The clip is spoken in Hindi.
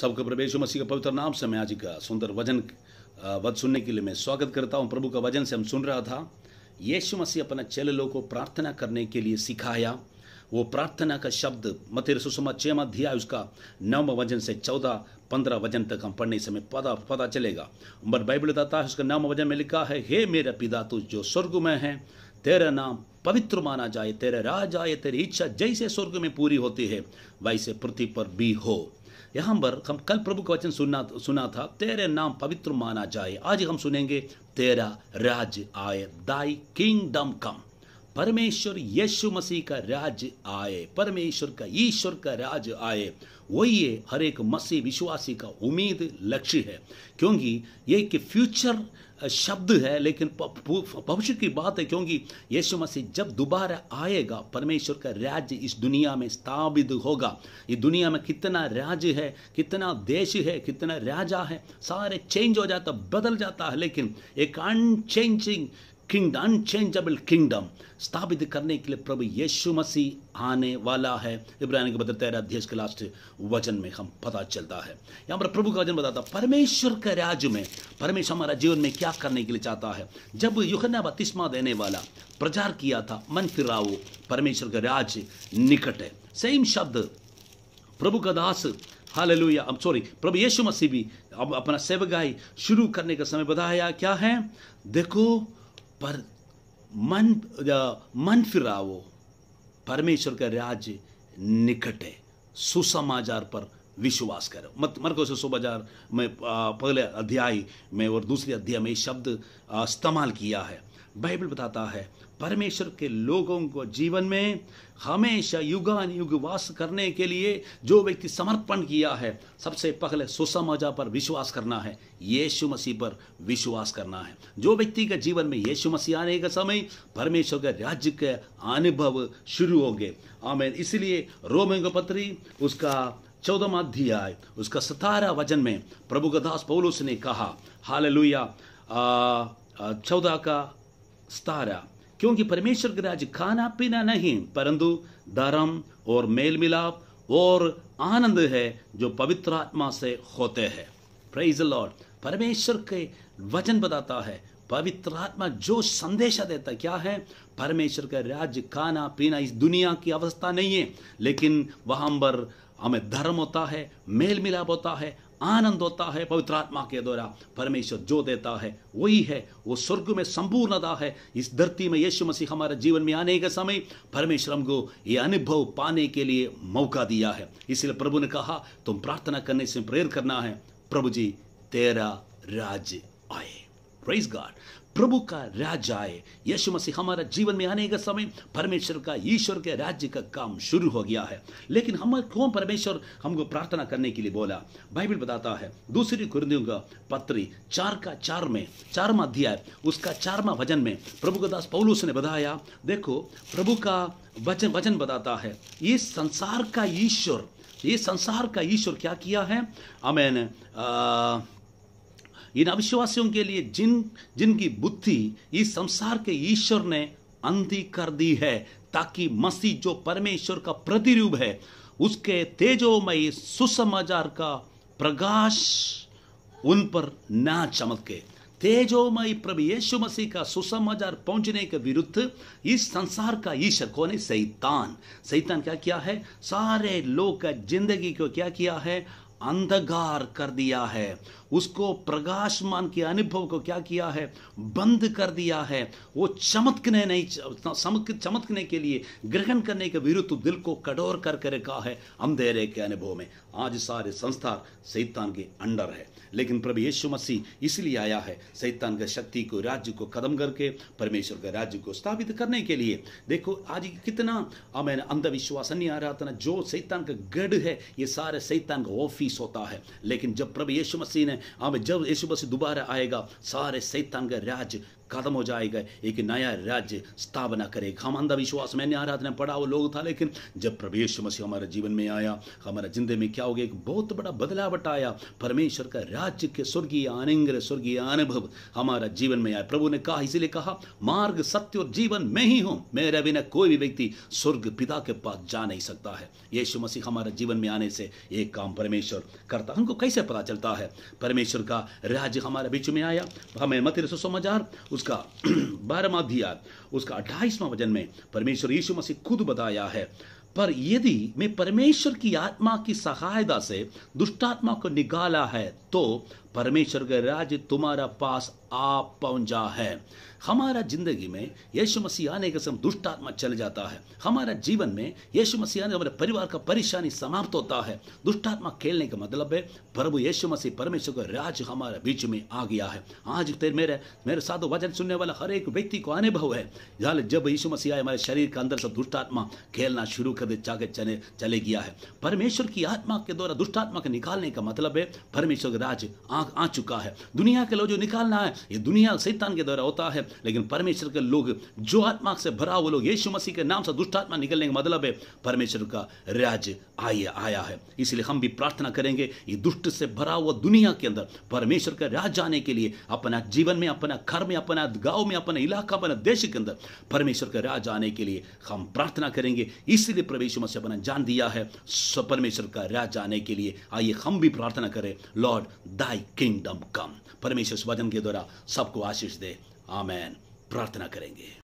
सबके प्रवेश मसीह के पवित्र नाम से मैं आज का सुंदर वजन वध सुनने के लिए मैं स्वागत करता हूँ प्रभु का वजन से हम सुन रहा था यीशु मसीह अपने चेलों को प्रार्थना करने के लिए सिखाया वो प्रार्थना का शब्द मत सुषमा चेम अध्याय उसका नवम वजन से चौदह पंद्रह वजन तक हम पढ़ने से पता पता चलेगा बट बाइबल बताता है उसका नवम वजन में लिखा है हे मेरा पिता तू जो स्वर्ग में है तेरा नाम पवित्र माना जाए तेरा राज आए तेरी इच्छा जैसे स्वर्ग में पूरी होती है वैसे पृथ्वी पर भी हो यहां पर हम कल प्रभु का वचन सुना सुना था तेरे नाम पवित्र माना जाए आज हम सुनेंगे तेरा राज्य आए दाई किंगडम कम परमेश्वर यीशु मसीह का राज आए परमेश्वर का ईश्वर का राज आए वही हर एक मसीह विश्वासी का उम्मीद लक्ष्य है क्योंकि ये कि फ्यूचर शब्द है लेकिन भविष्य की बात है क्योंकि यीशु मसीह जब दोबारा आएगा परमेश्वर का राज्य इस दुनिया में स्थापित होगा ये दुनिया में कितना राज्य है कितना देश है कितना राजा है सारे चेंज हो जाता बदल जाता है लेकिन एक अनचेंजिंग किंगडम अनचेंजेबल किंगडम स्थापित करने के लिए प्रभु यीशु मसीह आने वाला है इब्राहिम के बदलते अध्यक्ष के लास्ट वचन में हम पता चलता है यहाँ पर प्रभु का वचन बताता परमेश्वर के राज्य में परमेश्वर हमारा जीवन में क्या करने के लिए चाहता है जब युहना बतिस्मा देने वाला प्रचार किया था मन फिराओ परमेश्वर का राज्य निकट है सेम शब्द प्रभु का दास हालेलुया अब सॉरी प्रभु यीशु मसीह भी अब अपना सेवगाई शुरू करने का समय बताया क्या है देखो पर मन मन फिराओ परमेश्वर का राज्य निकट है सुसमाचार पर विश्वास करो मत मरको से सुबाजार में पहले अध्याय में और दूसरे अध्याय में शब्द इस्तेमाल किया है बाइबल बताता है परमेश्वर के लोगों को जीवन में हमेशा युगान युग वास करने के लिए जो व्यक्ति समर्पण किया है सबसे पहले सुसमाजा पर विश्वास करना है यीशु मसीह पर विश्वास करना है जो व्यक्ति के जीवन में यीशु मसीह आने का समय परमेश्वर के राज्य के अनुभव शुरू गए आमेर इसलिए रोमिंग पत्री उसका चौदह अध्याय उसका सतारा वजन में प्रभु का दास पौलुस ने कहा हाल चौदह का सतारा क्योंकि परमेश्वर के राज्य खाना पीना नहीं परंतु धर्म और मेल मिलाप और आनंद है जो पवित्र आत्मा से होते हैं प्रेज लॉर्ड परमेश्वर के वचन बताता है पवित्र आत्मा जो संदेशा देता क्या है परमेश्वर का राज्य खाना पीना इस दुनिया की अवस्था नहीं है लेकिन वहां पर हमें धर्म होता है मेल मिलाप होता है आनंद होता है पवित्र आत्मा के द्वारा परमेश्वर जो देता है वही है वो स्वर्ग में संपूर्णता है इस धरती में यीशु मसीह हमारे जीवन में आने के समय परमेश्वर हमको ये अनुभव पाने के लिए मौका दिया है इसलिए प्रभु ने कहा तुम प्रार्थना करने से प्रेर करना है प्रभु जी तेरा राज्य आए प्रेज गॉड प्रभु का राज्य आए यीशु मसीह हमारा जीवन में आने का समय परमेश्वर का ईश्वर के राज्य का काम शुरू हो गया है लेकिन हम क्यों परमेश्वर हमको प्रार्थना करने के लिए बोला बाइबल बताता है दूसरी कुर्दियों का पत्री चार का चार में चारमा अध्याय उसका चारवा भजन में प्रभु का दास पौलुस ने बताया देखो प्रभु का वचन वचन बताता है ये संसार का ईश्वर ये संसार का ईश्वर क्या किया है अमेन इन अविश्वासियों के लिए जिन जिनकी बुद्धि इस संसार के ईश्वर ने अंधी कर दी है ताकि मसीह जो परमेश्वर का प्रतिरूप है उसके तेजोमय सुसमाचार का प्रकाश उन पर ना चमके तेजोमय प्रभु यीशु मसीह का सुसमाचार पहुंचने के विरुद्ध इस संसार का ईश्वर कौन है सैतान सैतान क्या किया है सारे लोग का जिंदगी को क्या किया है अंधकार कर दिया है उसको प्रकाशमान के अनुभव को क्या किया है बंद कर दिया है वो चमकने नहीं चमक चमकने के लिए ग्रहण करने के विरुद्ध दिल को कठोर कर कर रखा है अंधेरे के अनुभव में आज सारे संस्था सैतान के अंडर है लेकिन प्रभु यीशु मसीह इसलिए आया है सैतान के शक्ति को राज्य को कदम करके परमेश्वर के राज्य को स्थापित करने के लिए देखो आज कितना आ रहा था ना जो सैतान का गढ़ है ये सारे सैतान का ऑफिस पीस होता है लेकिन जब प्रभु यीशु मसीह ने हमें जब यीशु मसीह दोबारा आएगा सारे सैतान का राज खत्म हो जाएगा एक नया राज्य स्थापना करेगा हम अंधविश्वास मैंने आराधना पढ़ा वो लोग था लेकिन जब प्रवेश मसीह हमारे जीवन में आया हमारे जिंदगी में क्या हो गया एक बहुत बड़ा बदलाव आया परमेश्वर का राज्य के स्वर्गीय आनंद स्वर्गीय अनुभव हमारा जीवन में आया प्रभु ने कहा इसीलिए कहा मार्ग सत्य और जीवन में ही हूं मेरे बिना कोई भी व्यक्ति स्वर्ग पिता के पास जा नहीं सकता है यीशु मसीह हमारे जीवन में आने से एक काम परमेश्वर करता हमको कैसे पता चलता है परमेश्वर का राज्य हमारे बीच में आया हमें मतिर सुसमाचार उसका बारहवा अध्याय उसका अट्ठाईसवां वजन में परमेश्वर यीशु मसीह खुद बताया है पर यदि मैं परमेश्वर की आत्मा की सहायता से दुष्टात्मा को निकाला है तो परमेश्वर का राज्य तुम्हारा पास आ पहुंचा है हमारा जिंदगी में यीशु मसीह आने के समय दुष्ट आत्मा चल जाता है हमारा जीवन में यीशु मसीह आने हमारे परिवार का परेशानी समाप्त होता है दुष्ट आत्मा खेलने का मतलब है प्रभु यीशु मसीह परमेश्वर का राज हमारे बीच में आ गया है आज तेरे मेरे मेरे साधु वचन सुनने वाला हर एक व्यक्ति को अनुभव है जब यीशु मसीह आए हमारे शरीर के अंदर से दुष्ट आत्मा खेलना शुरू कर दे जाके चले चले गया है परमेश्वर की आत्मा के द्वारा दुष्ट आत्मा को निकालने का मतलब है परमेश्वर का राज्य आ, आ चुका है दुनिया के लोग जो निकालना है ये दुनिया शैतान के द्वारा होता है लेकिन परमेश्वर के लोग जो आत्मा से भरा वो लोग यीशु मसीह के नाम से दुष्ट आत्मा निकलने का मतलब है परमेश्वर का राज्य आया आया है इसलिए हम भी प्रार्थना करेंगे ये दुष्ट से भरा हुआ दुनिया के अंदर परमेश्वर का राज्य आने के लिए अपना जीवन में अपना घर में अपना गाँव में अपना इलाका अपने देश के अंदर परमेश्वर का राज आने के लिए हम प्रार्थना करेंगे इसलिए प्रवेश मसीह अपना जान दिया है परमेश्वर का राज आने के लिए आइए हम भी प्रार्थना करें लॉर्ड दाई किंगडम कम परमेश्वर वचन के द्वारा सबको आशीष दे आमैन प्रार्थना करेंगे